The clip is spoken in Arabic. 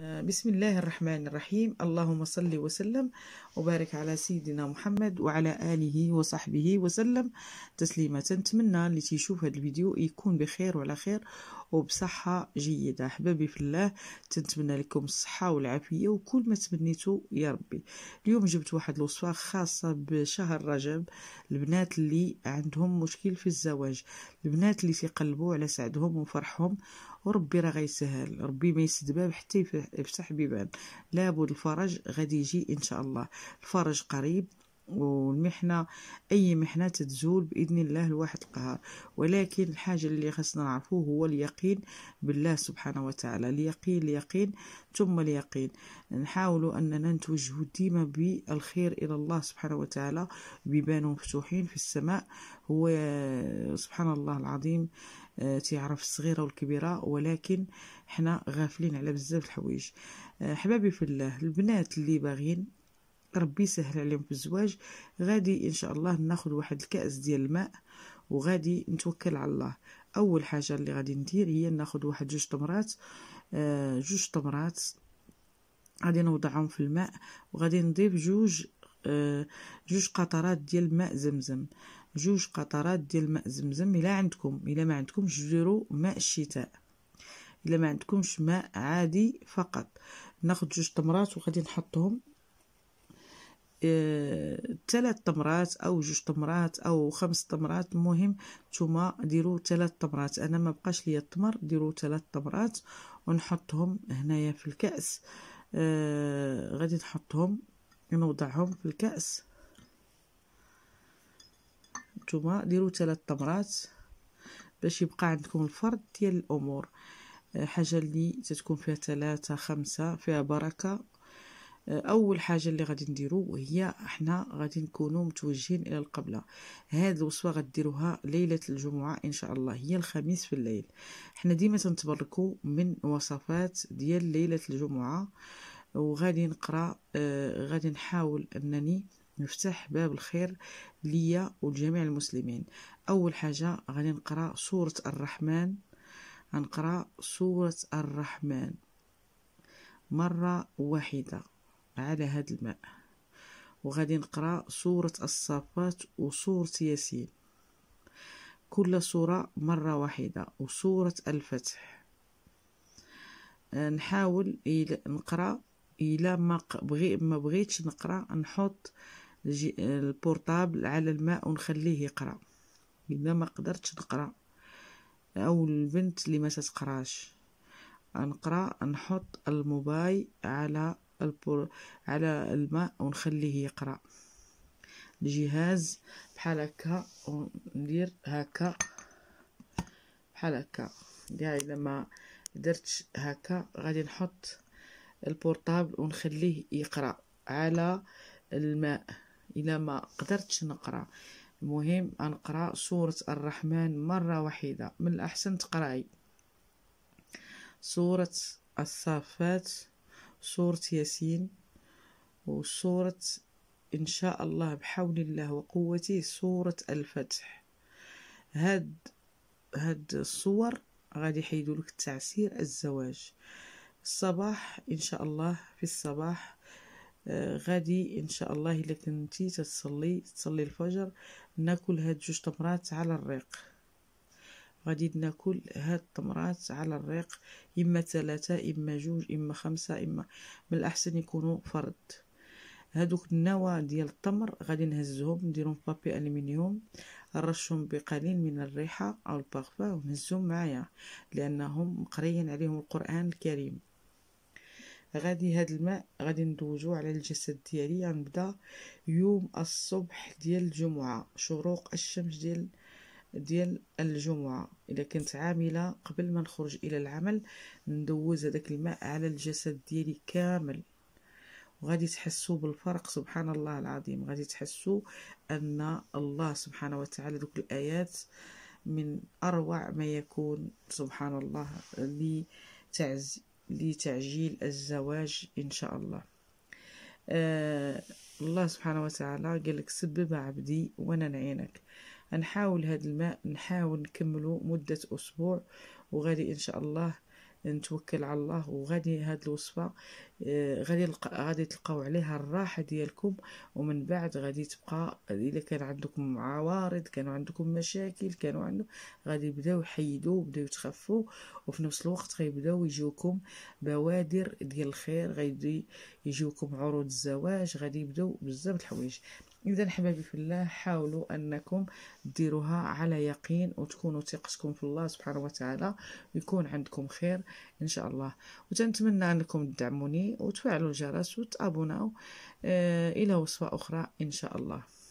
آه، بسم الله الرحمن الرحيم اللهم صل وسلم وبارك على سيدنا محمد وعلى آله وصحبه وسلم تسليما نتمنى اللي تيشوف هذا الفيديو يكون بخير وعلى خير وبصحة جيدة أحبابي في الله تنتمنى لكم الصحة والعافية وكل ما تمنيتو يا ربي اليوم جبت واحد الوصفة خاصة بشهر رجب البنات اللي عندهم مشكل في الزواج البنات اللي تيقلبوا على سعدهم وفرحهم وربي راه غيسهل ربي ما باب حتى يفتح بيبان لابد الفرج غادي يجي ان شاء الله الفرج قريب والمحنة أي محنة تتزول بإذن الله الواحد القهار ولكن الحاجة اللي خصنا نعرفوه هو اليقين بالله سبحانه وتعالى اليقين اليقين ثم اليقين نحاول أننا نتوجهوا ديما بالخير إلى الله سبحانه وتعالى بيبان مفتوحين في السماء هو سبحان الله العظيم آه، تيعرف الصغيره والكبيره ولكن حنا غافلين على بزاف الحوايج آه، حبابي في الله البنات اللي باغين ربي يسهل عليهم في الزواج غادي ان شاء الله ناخذ واحد الكاس ديال الماء وغادي نتوكل على الله اول حاجه اللي غادي ندير هي ناخذ واحد جوج تمرات آه، جوج تمرات غادي نوضعهم في الماء وغادي نضيف جوج آه، جوج قطرات ديال ماء زمزم جوج قطرات ديال ماء زمزم الا عندكم الا ما عندكمش ديروا ماء الشتاء الا ما عندكمش ماء عادي فقط ناخذ جوج تمرات وغادي نحطهم ثلاث آه، تمرات او جوج تمرات او خمس تمرات المهم نتوما ديروا ثلاث تمرات انا ما بقاش ليا التمر ديروا ثلاث تمرات ونحطهم هنايا في الكاس آه غادي نحطهم نوضعهم في الكاس نتوما ديروا ثلاث تمرات باش يبقى عندكم الفرد ديال الامور آه، حاجه اللي تتكون فيها ثلاثة خمسة فيها بركه آه، اول حاجه اللي غادي نديرو هي احنا غادي نكونوا متوجهين الى القبله هاد الوصفه غديروها ليله الجمعه ان شاء الله هي الخميس في الليل حنا ديما تنتبركوا من وصفات ديال ليله الجمعه وغادي نقرا آه غادي نحاول انني نفتح باب الخير ليا ولجميع المسلمين اول حاجه غادي نقرا سوره الرحمن غنقرا سوره الرحمن مره واحده على هذا الماء وغادي نقرا سورة الصافات وسورة ياسين كل سورة مرة واحدة وسورة الفتح آه، نحاول نقرا إلا ما بغي ما بغيتش نقرا نحط البورتابل على الماء ونخليه يقرا إلا ما قدرتش نقرا أو البنت اللي ما تتقراش نقرا نحط الموبايل على البور على الماء ونخليه يقرا الجهاز بحال هكا وندير هكا بحال هكا هاي يعني لما درتش هكا غادي نحط البورطابل ونخليه يقرا على الماء الا ما قدرتش نقرا المهم انقرا سوره الرحمن مره واحده من الاحسن تقراي سوره الصافات سورة ياسين وسورة إن شاء الله بحول الله وقوته سورة الفتح هاد هاد الصور غادي يحيدوا لك التعسير الزواج الصباح ان شاء الله في الصباح آه، غادي ان شاء الله الا كنتي تتصلي تصلي الفجر ناكل هاد جوج تمرات على الريق غادي ناكل هاد التمرات على الريق اما ثلاثه اما جوج اما خمسه اما من الاحسن يكونوا فرد هادوك النوى ديال التمر غادي نهزهم نديرهم في بابي الومنيوم نرشهم بقليل من الريحه او البارفان ونهزهم معايا لانهم مقريين عليهم القران الكريم غادي هاد الماء غادي ندوزو على الجسد ديالي غنبدا يوم الصبح ديال الجمعه شروق الشمس ديال ديال الجمعة إذا كنت عاملة قبل ما نخرج إلى العمل ندوز هذاك الماء على الجسد ديالي كامل وغادي تحسوا بالفرق سبحان الله العظيم غادي تحسوا أن الله سبحانه وتعالى دوك الآيات من أروع ما يكون سبحان الله لتعز لتعجيل الزواج إن شاء الله آه الله سبحانه وتعالى قال لك سبب عبدي وأنا نعينك نحاول هاد الماء نحاول نكمله مدة أسبوع وغادي إن شاء الله نتوكل على الله وغادي هاد الوصفه آه، غادي غادي تلقاو عليها الراحه ديالكم ومن بعد غادي تبقى الا كان عندكم عوارض كانوا عندكم مشاكل كانوا عندكم غادي يبداو يحيدوا يبداو يتخفوا وفي نفس الوقت غيبداو يجيوكم بوادر ديال الخير غادي يجيوكم عروض الزواج غادي يبداو بزاف د الحوايج إذا حبايبي في الله حاولوا أنكم ديروها على يقين وتكونوا ثقتكم في الله سبحانه وتعالى ويكون عندكم خير إن شاء الله وتنتمنى أنكم تدعموني وتفعلوا الجرس وتابوناو آه، إلى وصفة أخرى إن شاء الله